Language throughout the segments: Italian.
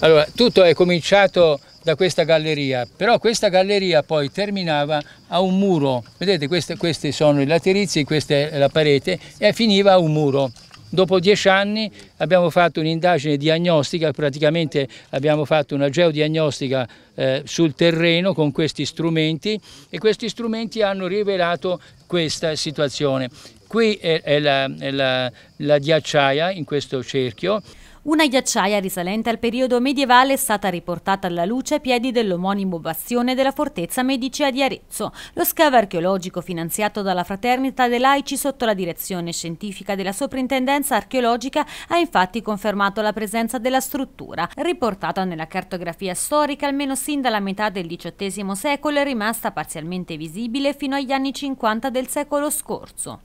Allora, tutto è cominciato da questa galleria, però questa galleria poi terminava a un muro, vedete queste, queste sono i laterizi, questa è la parete e finiva a un muro. Dopo dieci anni abbiamo fatto un'indagine diagnostica, praticamente abbiamo fatto una geodiagnostica eh, sul terreno con questi strumenti e questi strumenti hanno rivelato questa situazione. Qui è, è, la, è la, la ghiacciaia in questo cerchio. Una ghiacciaia risalente al periodo medievale è stata riportata alla luce ai piedi dell'omonimo bastione della fortezza Medicea di Arezzo. Lo scavo archeologico finanziato dalla Fraternità dei Laici sotto la direzione scientifica della Soprintendenza archeologica ha infatti confermato la presenza della struttura, riportata nella cartografia storica almeno sin dalla metà del XVIII secolo è rimasta parzialmente visibile fino agli anni 50 del secolo scorso.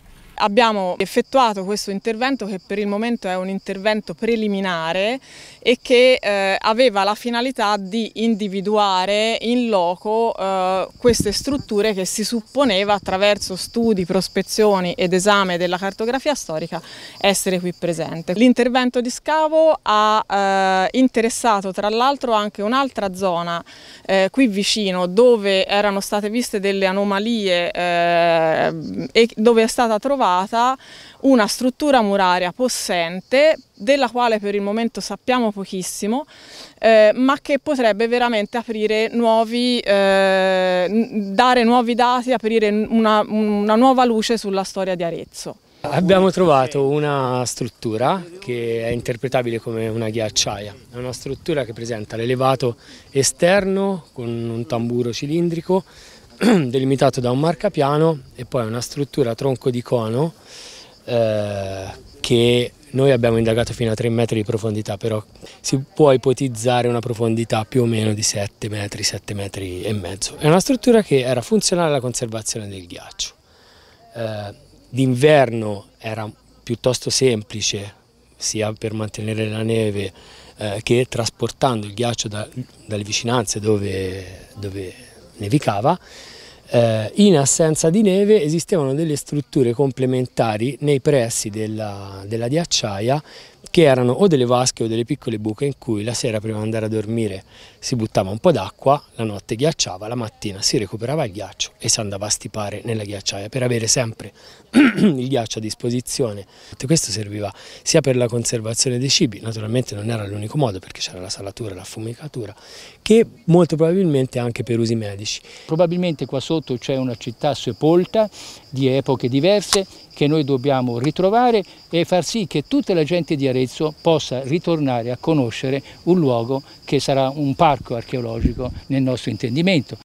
Abbiamo effettuato questo intervento che per il momento è un intervento preliminare e che eh, aveva la finalità di individuare in loco eh, queste strutture che si supponeva attraverso studi, prospezioni ed esame della cartografia storica essere qui presente. L'intervento di scavo ha eh, interessato tra l'altro anche un'altra zona eh, qui vicino dove erano state viste delle anomalie eh, e dove è stata trovata stata una struttura muraria possente della quale per il momento sappiamo pochissimo eh, ma che potrebbe veramente aprire nuovi, eh, dare nuovi dati, aprire una, una nuova luce sulla storia di Arezzo. Abbiamo trovato una struttura che è interpretabile come una ghiacciaia, è una struttura che presenta l'elevato esterno con un tamburo cilindrico delimitato da un marcapiano e poi una struttura tronco di cono eh, che noi abbiamo indagato fino a 3 metri di profondità, però si può ipotizzare una profondità più o meno di 7 metri, 7 metri e mezzo. È una struttura che era funzionale alla conservazione del ghiaccio. Eh, d'inverno era piuttosto semplice, sia per mantenere la neve eh, che trasportando il ghiaccio da, dalle vicinanze dove, dove nevicava, eh, in assenza di neve esistevano delle strutture complementari nei pressi della, della ghiacciaia che erano o delle vasche o delle piccole buche in cui la sera prima di andare a dormire si buttava un po' d'acqua, la notte ghiacciava, la mattina si recuperava il ghiaccio e si andava a stipare nella ghiacciaia per avere sempre il ghiaccio a disposizione. Tutto questo serviva sia per la conservazione dei cibi, naturalmente non era l'unico modo perché c'era la salatura, la fumicatura, che molto probabilmente anche per usi medici. Probabilmente qua sotto c'è una città sepolta di epoche diverse che noi dobbiamo ritrovare e far sì che tutta la gente di Arezzo Cavezzo possa ritornare a conoscere un luogo che sarà un parco archeologico nel nostro intendimento.